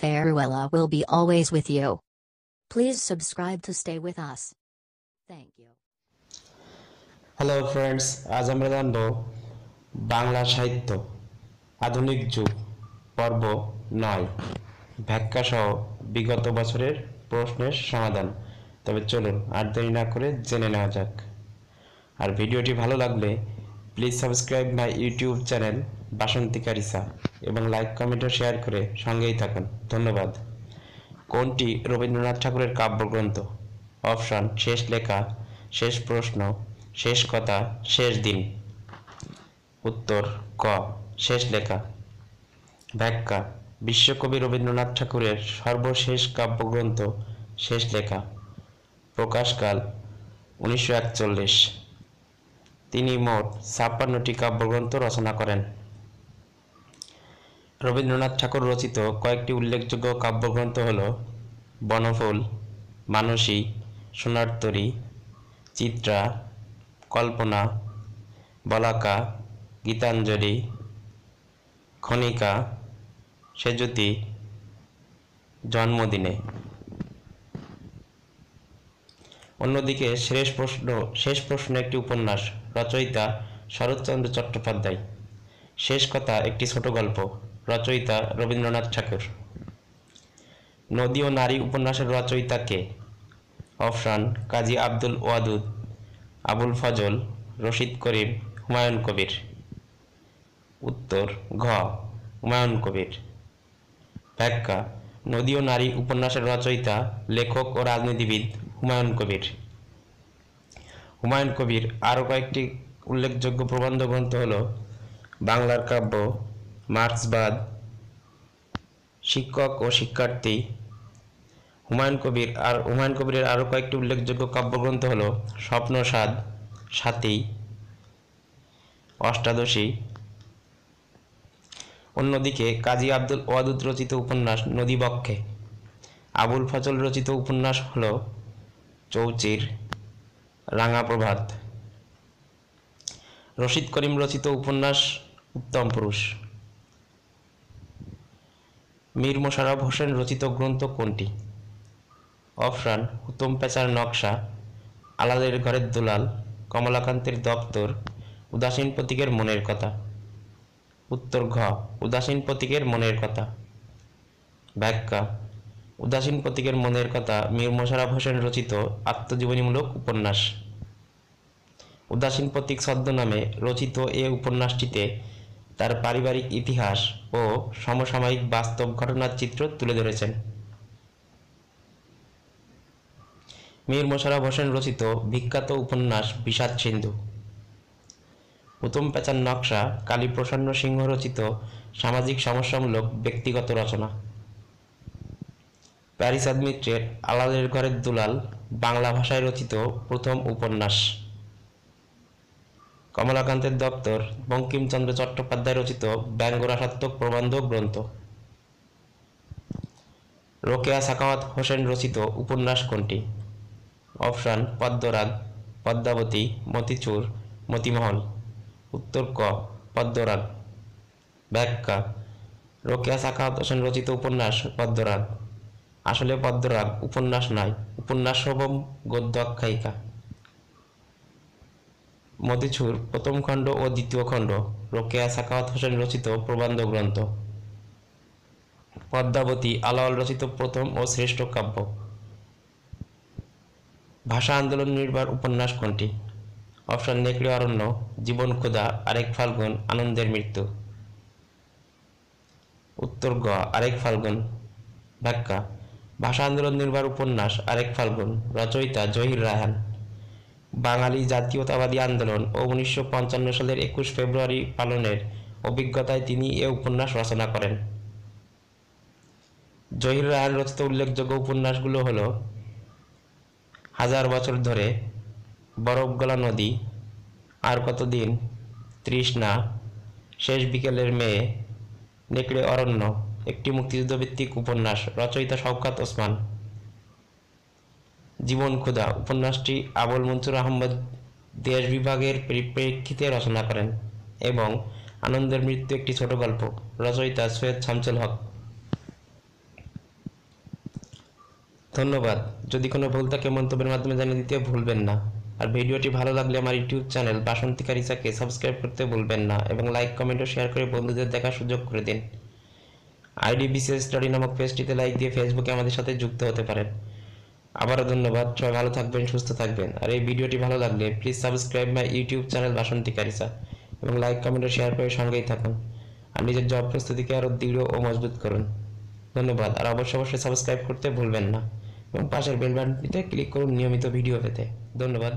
Faruella will be always with you. Please subscribe to stay with us. Thank you. Hello friends আজ আমরা জানব বাংলা সাহিত্য আধুনিক যুগ পর্ব নয় ব্যাখ্যাসহ বিগত বছরের প্রশ্নের সমাধান তবে চলুন আর দেরি না করে জেনে নেওয়া যাক আর ভিডিওটি ভালো লাগলে please subscribe my YouTube channel Basanti কারিসা এবং লাইক কমেন্ট ও শেয়ার করে সঙ্গেই থাকুন ধন্যবাদ কোনটি রবীন্দ্রনাথ ঠাকুরের কাব্যগ্রন্থ অপশন শেষ লেখা শেষ প্রশ্ন শেষ কথা শেষ দিন উত্তর ক শেষ লেখা ব্যাখ্যা বিশ্বকবি রবীন্দ্রনাথ ঠাকুরের সর্বশেষ কাব্যগ্রন্থ শেষ লেখা প্রকাশকাল উনিশশো তিনি মোট ছাপ্পান্নটি কাব্যগ্রন্থ রচনা করেন রবীন্দ্রনাথ ঠাকুর রচিত কয়েকটি উল্লেখযোগ্য কাব্যগ্রন্থ হল বনফুল মানসী সোনারতরী চিত্রা কল্পনা বলাকা গীতাঞ্জলি খনিকা সেজুতি জন্মদিনে অন্যদিকে শেষ প্রশ্ন শেষ প্রশ্ন একটি উপন্যাস রচয়িতা শরৎচন্দ্র চট্টোপাধ্যায় শেষ কথা একটি ছোট গল্প রচয়িতা রবীন্দ্রনাথ ঠাকুর নদী ও নারী উপন্যাসের রচয়িতা কে অফরান কাজী আব্দুল ওয়াদুদ আবুল ফজল রশিদ করিম হুমায়ুন কবির উত্তর ঘ হুমায়ুন কবির ব্যাখ্যা নদী ও নারী উপন্যাসের রচয়িতা লেখক ও রাজনীতিবিদ হুমায়ুন কবির হুমায়ুন কবির আরও কয়েকটি উল্লেখযোগ্য প্রবন্ধ গ্রন্থ হল বাংলার কাব্য মার্ক্সবাদ শিক্ষক ও শিক্ষার্থী হুমায়ুন কবির আর হুমায়ুন কবিরের আরও কয়েকটি উল্লেখযোগ্য কাব্যগ্রন্থ হল স্বপ্নসাদ সাথী অষ্টাদশী অন্যদিকে কাজী আব্দুল ওয়াদুদ রচিত উপন্যাস নদীবক্ষে আবুল ফজল রচিত উপন্যাস হল চৌচির রাঙাপ্রভাত রশিদ করিম রচিত উপন্যাস উত্তম পুরুষ মীর মোশারফ হোসেন রচিত গ্রন্থ কোনটি অফরান হুতম পেঁচার নকশা আলাদের ঘরের দুলাল কমলাকান্তের দপ্তর উদাসীন প্রতীকের মনের কথা উত্তর ঘ উদাসীন প্রতীকের মনের কথা ব্যাখ্যা উদাসীন প্রতীকের মনের কথা মীর মোশারফ হোসেন রচিত আত্মজীবনীমূলক উপন্যাস উদাসীন প্রতীক ছদ্মনামে রচিত এ উপন্যাসটিতে তার পারিবারিক ইতিহাস ও সমসাময়িক বাস্তব ঘটনার চিত্র তুলে ধরেছেন মীর মোশারফ হোসেন রচিত বিখ্যাত উপন্যাস বিষাদ সিন্ধু প্রথম পেঁচার নকশা কালীপ্রসন্ন সিংহ রচিত সামাজিক সমস্যামূলক ব্যক্তিগত রচনা প্যারিস মিত্রের আলালের ঘরের দুলাল বাংলা ভাষায় রচিত প্রথম উপন্যাস কমলাকান্তের দপ্তর বঙ্কিমচন্দ্র চট্টোপাধ্যায় রচিত ব্যঙ্গরাসাত্মক প্রবন্ধ গ্রন্থ রোকেয়া সাকাওয়াত হোসেন রচিত উপন্যাস কোনটি অপশান পদ্মরাগ পদ্মাবতী মতিচুর মতিমহল উত্তর ক পদ্মরাগ ব্যাখ্যা রোকেয়া সাকাওয়াত হোসেন রচিত উপন্যাস পদ্মরাগ আসলে পদ্মরাগ উপন্যাস নয় উপন্যাসবম গদ্য আখ্যায়িকা মতিচুর প্রথম খণ্ড ও দ্বিতীয় খণ্ড রোকেয়া সাকাওয়াত হোসেন রচিত প্রবন্ধ গ্রন্থ পদ্মাবতী আলাওয়াল রচিত প্রথম ও শ্রেষ্ঠ কাব্য ভাষা আন্দোলন নির্ভর উপন্যাস কোনটি অপশন নেকড়ি অরণ্য জীবন ক্ষুদা আরেক ফাল্গুন আনন্দের মৃত্যু উত্তর গ আরেক ফাল্গুন ব্যাখ্যা ভাষা আন্দোলন নির্ভর উপন্যাস আরেক ফাল্গুন রচয়িতা জহির রায়হান বাঙালি জাতীয়তাবাদী আন্দোলন ও উনিশশো সালের একুশ ফেব্রুয়ারি পালনের অভিজ্ঞতায় তিনি এ উপন্যাস রচনা করেন জহির রায়হান রচিত উল্লেখযোগ্য উপন্যাসগুলো হল হাজার বছর ধরে বরফগলা নদী আর কতদিন তৃষ্ণা শেষ বিকেলের মেয়ে নেকড়ে অরণ্য একটি মুক্তিযুদ্ধভিত্তিক উপন্যাস রচয়িতা শওকাত ওসমান জীবন ক্ষুধা উপন্যাসটি আবুল মনসুর আহমদ দেশ বিভাগের পরিপ্রেক্ষিতে রচনা করেন এবং আনন্দের মৃত্যু একটি ছোট গল্প রচয়িতা সৈয়দ শামসুল হক ধন্যবাদ যদি কোনো ভুল থাকে মন্তব্যের মাধ্যমে জানিয়ে দিতে ভুলবেন না আর ভিডিওটি ভালো লাগলে আমার ইউটিউব চ্যানেল রিসাকে সাবস্ক্রাইব করতে ভুলবেন না এবং লাইক কমেন্ট ও শেয়ার করে বন্ধুদের দেখার সুযোগ করে দিন আইডি বিসিএস স্টাডি নামক পেজটিতে লাইক দিয়ে ফেসবুকে আমাদের সাথে যুক্ত হতে পারেন আবারও ধন্যবাদ সবাই ভালো থাকবেন সুস্থ থাকবেন আর এই ভিডিওটি ভালো লাগলে please subscribe my YouTube channel বাসন্তিকারী কারিসা এবং লাইক কমেন্ট ও শেয়ার করে সঙ্গেই থাকুন আর নিজের জব প্রস্তুতিকে আরও দৃঢ় ও মজবুত করুন ধন্যবাদ আর অবশ্যই অবশ্যই সাবস্ক্রাইব করতে ভুলবেন না এবং পাশের বেল বাটনটিতে ক্লিক করুন নিয়মিত ভিডিও পেতে ধন্যবাদ